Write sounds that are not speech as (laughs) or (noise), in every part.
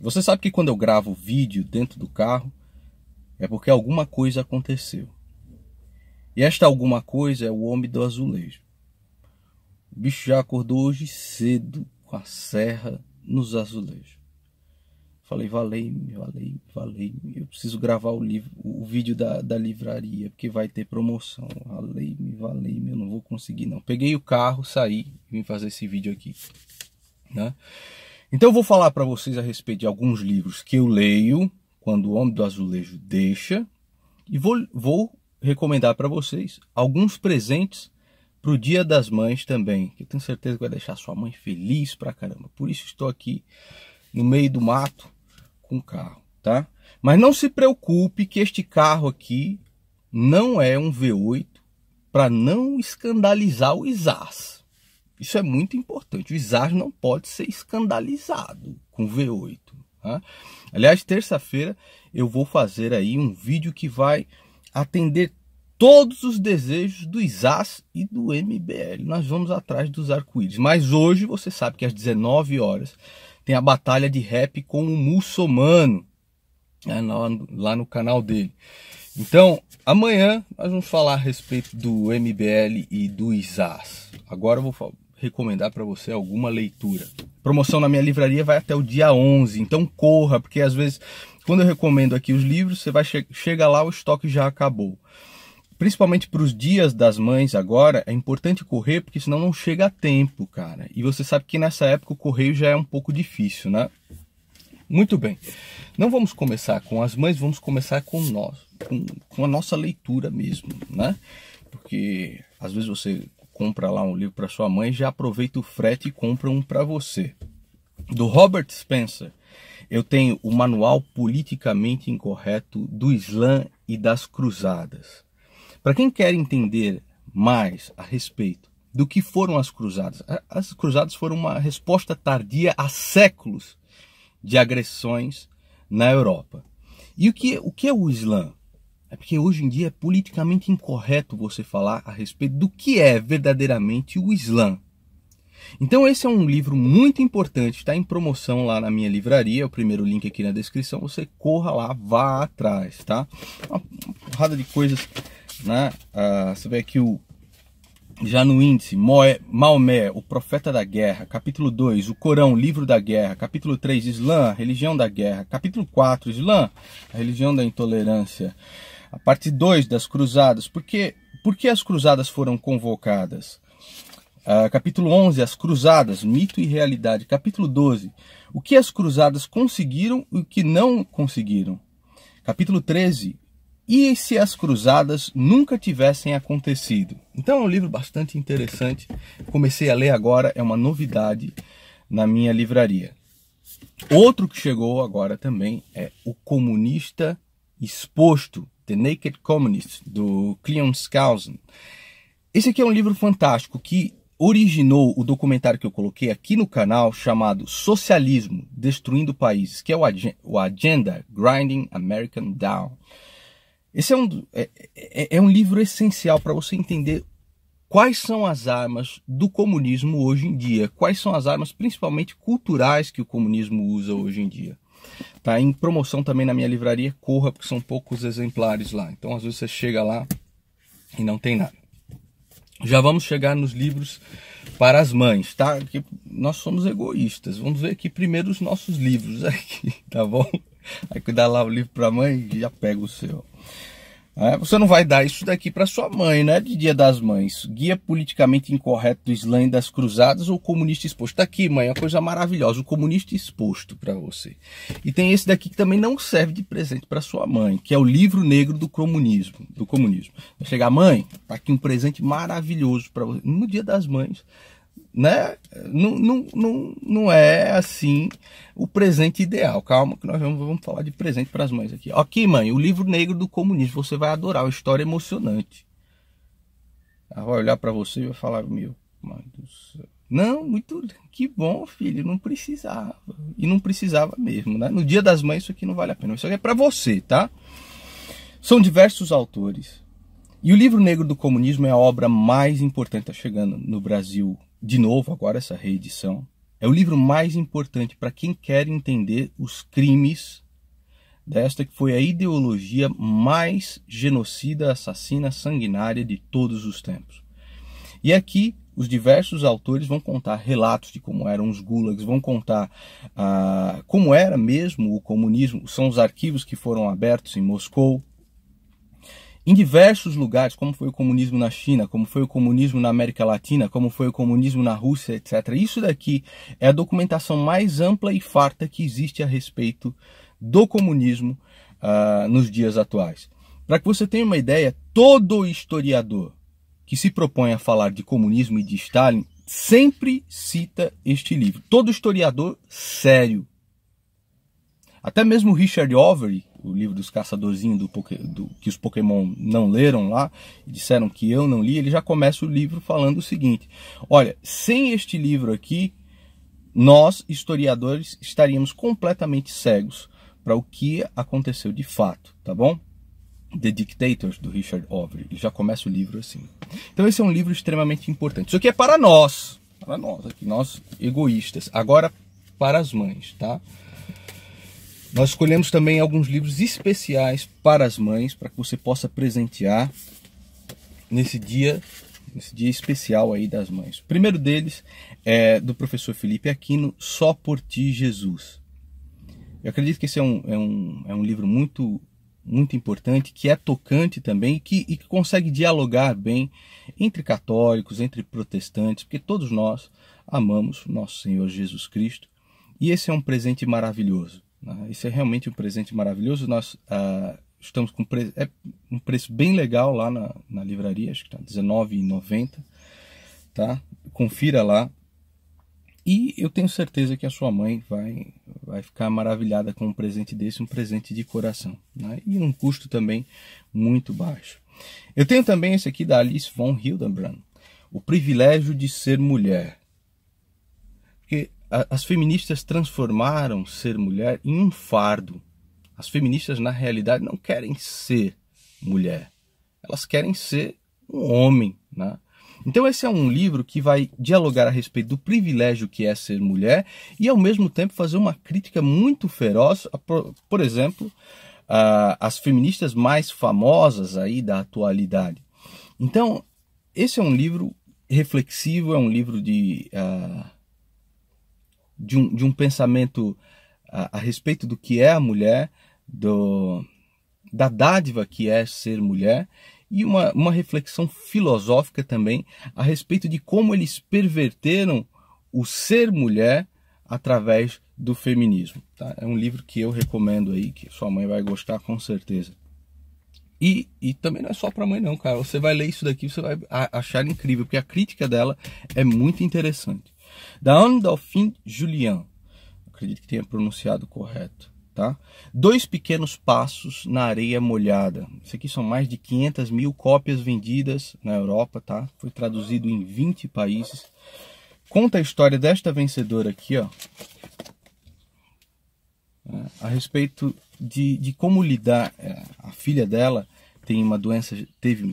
Você sabe que quando eu gravo vídeo dentro do carro, é porque alguma coisa aconteceu. E esta alguma coisa é o homem do azulejo. O bicho já acordou hoje cedo com a serra nos azulejos. Falei, valei-me, valei valei Eu preciso gravar o, livro, o vídeo da, da livraria, porque vai ter promoção. Valei-me, valei eu não vou conseguir não. Peguei o carro, saí e vim fazer esse vídeo aqui. Né? Então eu vou falar para vocês a respeito de alguns livros que eu leio quando o homem do azulejo deixa e vou, vou recomendar para vocês alguns presentes para o Dia das Mães também, que eu tenho certeza que vai deixar sua mãe feliz pra caramba. Por isso estou aqui no meio do mato com o carro, tá? Mas não se preocupe que este carro aqui não é um V8 para não escandalizar o Isas. Isso é muito importante. O Isard não pode ser escandalizado com V8. Tá? Aliás, terça-feira eu vou fazer aí um vídeo que vai atender todos os desejos do ISAS e do MBL. Nós vamos atrás dos arco-íris. Mas hoje você sabe que às 19 horas tem a batalha de rap com o muçulmano né, lá no canal dele. Então, amanhã nós vamos falar a respeito do MBL e do ISAS. Agora eu vou falar recomendar para você alguma leitura. Promoção na minha livraria vai até o dia 11, então corra, porque às vezes quando eu recomendo aqui os livros, você vai che chega lá o estoque já acabou. Principalmente para os dias das mães agora, é importante correr porque senão não chega a tempo, cara. E você sabe que nessa época o correio já é um pouco difícil, né? Muito bem. Não vamos começar com as mães, vamos começar com nós, com, com a nossa leitura mesmo, né? Porque às vezes você compra lá um livro para sua mãe, já aproveita o frete e compra um para você. Do Robert Spencer, eu tenho o Manual Politicamente Incorreto do Islã e das Cruzadas. Para quem quer entender mais a respeito do que foram as cruzadas, as cruzadas foram uma resposta tardia a séculos de agressões na Europa. E o que, o que é o Islã? É porque hoje em dia é politicamente incorreto você falar a respeito do que é verdadeiramente o Islã. Então esse é um livro muito importante, está em promoção lá na minha livraria, é o primeiro link aqui na descrição, você corra lá, vá atrás, tá? Uma porrada de coisas, né? Ah, você vê aqui o já no índice, Moé, Maomé, o profeta da guerra, capítulo 2, o Corão, livro da guerra, capítulo 3, Islã, religião da guerra, capítulo 4, Islã, a religião da intolerância, a parte 2 das cruzadas. Por que, por que as cruzadas foram convocadas? Uh, capítulo 11, as cruzadas, mito e realidade. Capítulo 12, o que as cruzadas conseguiram e o que não conseguiram. Capítulo 13, e se as cruzadas nunca tivessem acontecido? Então é um livro bastante interessante. Comecei a ler agora, é uma novidade na minha livraria. Outro que chegou agora também é O Comunista Exposto, The Naked Communist, do Skousen. Esse aqui é um livro fantástico que originou o documentário que eu coloquei aqui no canal chamado Socialismo Destruindo Países, que é o, Agenda, o Agenda Grinding American Down. Esse é um, é, é, é um livro essencial para você entender quais são as armas do comunismo hoje em dia, quais são as armas principalmente culturais que o comunismo usa hoje em dia. Tá em promoção também na minha livraria, corra porque são poucos exemplares lá. Então às vezes você chega lá e não tem nada. Já vamos chegar nos livros para as mães, tá? Que nós somos egoístas. Vamos ver aqui primeiro os nossos livros (laughs) aqui, tá bom? Aí cuidar lá o livro para a mãe e já pega o seu. É, você não vai dar isso daqui para sua mãe, né? De Dia das Mães. Guia politicamente incorreto do Islã e das Cruzadas ou comunista exposto? Tá aqui, mãe, é uma coisa maravilhosa. O comunista exposto para você. E tem esse daqui que também não serve de presente para sua mãe, que é o Livro Negro do Comunismo. Do comunismo. Vai chegar, mãe, tá aqui um presente maravilhoso para você. No Dia das Mães né? Não, não, não, não é assim o presente ideal. Calma, que nós vamos, vamos falar de presente para as mães aqui. Aqui, mãe, o livro negro do comunismo. Você vai adorar, uma história é emocionante. Ela vai olhar para você e vai falar: Meu, mãe do céu. Não, muito. Que bom, filho. Não precisava. E não precisava mesmo, né? No dia das mães, isso aqui não vale a pena. Isso aqui é para você, tá? São diversos autores e o livro negro do comunismo é a obra mais importante, está chegando no Brasil de novo agora essa reedição. É o livro mais importante para quem quer entender os crimes desta que foi a ideologia mais genocida, assassina, sanguinária de todos os tempos. E aqui os diversos autores vão contar relatos de como eram os gulags, vão contar ah, como era mesmo o comunismo, são os arquivos que foram abertos em Moscou, em diversos lugares, como foi o comunismo na China, como foi o comunismo na América Latina, como foi o comunismo na Rússia, etc. Isso daqui é a documentação mais ampla e farta que existe a respeito do comunismo uh, nos dias atuais. Para que você tenha uma ideia, todo historiador que se propõe a falar de comunismo e de Stalin sempre cita este livro. Todo historiador sério. Até mesmo Richard Overy, o livro dos caçadorzinhos do, do, que os Pokémon não leram lá, disseram que eu não li, ele já começa o livro falando o seguinte: olha, sem este livro aqui, nós historiadores estaríamos completamente cegos para o que aconteceu de fato, tá bom? The Dictators do Richard Overy. Ele já começa o livro assim. Então esse é um livro extremamente importante. Isso aqui é para nós, para nós, aqui, nós egoístas. Agora para as mães, tá? Nós escolhemos também alguns livros especiais para as mães, para que você possa presentear nesse dia, nesse dia especial aí das mães. O primeiro deles é do professor Felipe Aquino, Só por Ti Jesus. Eu acredito que esse é um, é um, é um livro muito muito importante, que é tocante também que, e que consegue dialogar bem entre católicos, entre protestantes, porque todos nós amamos nosso Senhor Jesus Cristo e esse é um presente maravilhoso. Ah, isso é realmente um presente maravilhoso. Nós ah, estamos com pre... é um preço bem legal lá na, na livraria, acho que está R$19,90. Tá? Confira lá. E eu tenho certeza que a sua mãe vai, vai ficar maravilhada com um presente desse, um presente de coração. Né? E um custo também muito baixo. Eu tenho também esse aqui da Alice von Hildenbrand. O privilégio de ser mulher. Porque as feministas transformaram ser mulher em um fardo. As feministas, na realidade, não querem ser mulher. Elas querem ser um homem, né? Então esse é um livro que vai dialogar a respeito do privilégio que é ser mulher e ao mesmo tempo fazer uma crítica muito feroz, por exemplo, às feministas mais famosas aí da atualidade. Então esse é um livro reflexivo, é um livro de ah, de um, de um pensamento a, a respeito do que é a mulher, do, da dádiva que é ser mulher, e uma, uma reflexão filosófica também a respeito de como eles perverteram o ser mulher através do feminismo. Tá? É um livro que eu recomendo aí, que sua mãe vai gostar com certeza. E, e também não é só para mãe não, cara. Você vai ler isso daqui, você vai achar incrível, porque a crítica dela é muito interessante da Anne Dauphine Julien, acredito que tenha pronunciado correto. Tá? Dois pequenos passos na areia molhada. Isso aqui são mais de 500 mil cópias vendidas na Europa, tá? Foi traduzido em 20 países. Conta a história desta vencedora aqui, ó, é, a respeito de, de como lidar. É, a filha dela tem uma doença, teve,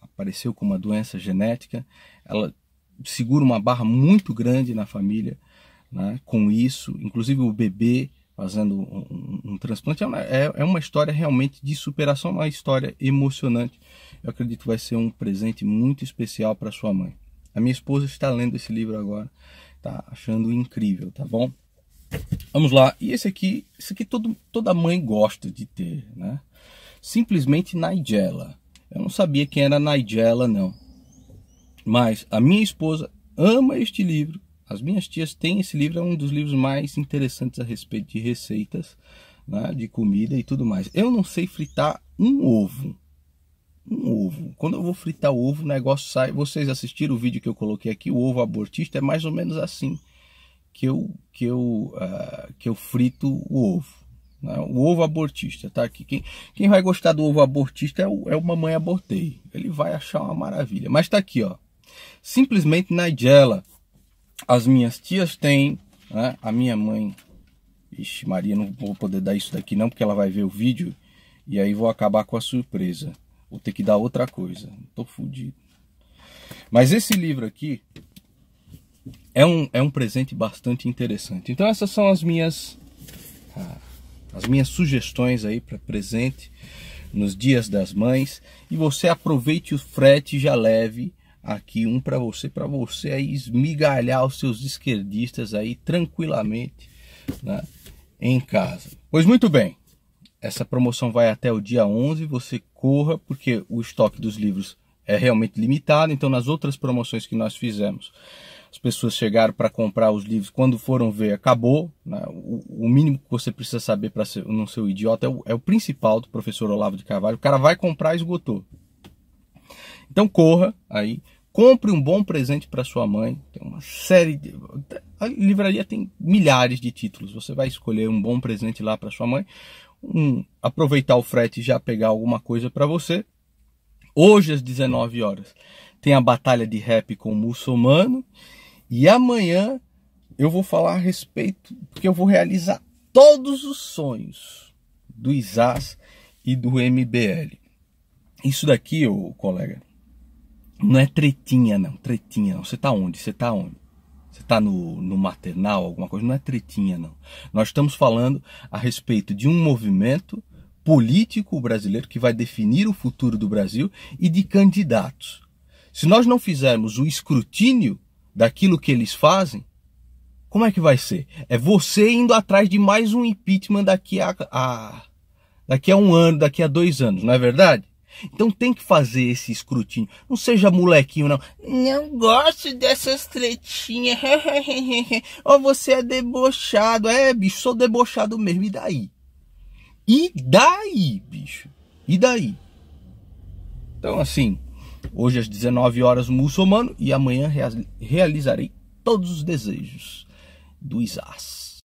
apareceu com uma doença genética. Ela segura uma barra muito grande na família né, com isso, inclusive o bebê fazendo um, um, um transplante. É uma, é, é uma história realmente de superação, uma história emocionante. Eu acredito que vai ser um presente muito especial para sua mãe. A minha esposa está lendo esse livro agora, está achando incrível, tá bom? Vamos lá. E esse aqui, esse aqui todo, toda mãe gosta de ter, né? Simplesmente Nigella. Eu não sabia quem era Nigella, não. Mas a minha esposa ama este livro. As minhas tias têm esse livro, é um dos livros mais interessantes a respeito de receitas, né, de comida e tudo mais. Eu não sei fritar um ovo. Um ovo. Quando eu vou fritar o ovo, o negócio sai. Vocês assistiram o vídeo que eu coloquei aqui, o ovo abortista, é mais ou menos assim que eu, que eu, uh, que eu frito o ovo. Né? O ovo abortista, tá aqui. Quem, quem vai gostar do ovo abortista é o, é o Mamãe Abortei. Ele vai achar uma maravilha. Mas tá aqui, ó simplesmente Nigella. As minhas tias têm, né? a minha mãe. Ixi, Maria, não vou poder dar isso daqui não, porque ela vai ver o vídeo e aí vou acabar com a surpresa. Vou ter que dar outra coisa. Tô fudido. Mas esse livro aqui é um, é um presente bastante interessante. Então essas são as minhas ah, as minhas sugestões aí para presente nos dias das mães e você aproveite o frete já leve aqui um para você, para você aí esmigalhar os seus esquerdistas aí tranquilamente né, em casa. Pois muito bem, essa promoção vai até o dia 11, você corra porque o estoque dos livros é realmente limitado, então nas outras promoções que nós fizemos, as pessoas chegaram para comprar os livros, quando foram ver, acabou. Né? O, o, mínimo que você precisa saber para não ser um idiota é o, é o principal do professor Olavo de Carvalho. O cara vai comprar e esgotou. Então corra aí compre um bom presente para sua mãe. Tem uma série de a livraria tem milhares de títulos. Você vai escolher um bom presente lá para sua mãe, um, aproveitar o frete e já pegar alguma coisa para você. Hoje às 19 horas tem a batalha de rap com o muçulmano e amanhã eu vou falar a respeito porque eu vou realizar todos os sonhos do ISAS e do MBL. Isso daqui, ô colega, não é tretinha, não. Tretinha, não. Você tá onde? Você tá onde? Você tá no, no maternal, alguma coisa? Não é tretinha, não. Nós estamos falando a respeito de um movimento político brasileiro que vai definir o futuro do Brasil e de candidatos. Se nós não fizermos o escrutínio daquilo que eles fazem, como é que vai ser? É você indo atrás de mais um impeachment daqui a, a daqui a um ano, daqui a dois anos, não é verdade? Então tem que fazer esse escrutínio. Não seja molequinho, não. Não gosto dessas tretinhas. Ou (laughs) oh, você é debochado. É, bicho, sou debochado mesmo. E daí? E daí, bicho? E daí? Então, assim, hoje às 19 horas muçulmano e amanhã realizarei todos os desejos do Isás.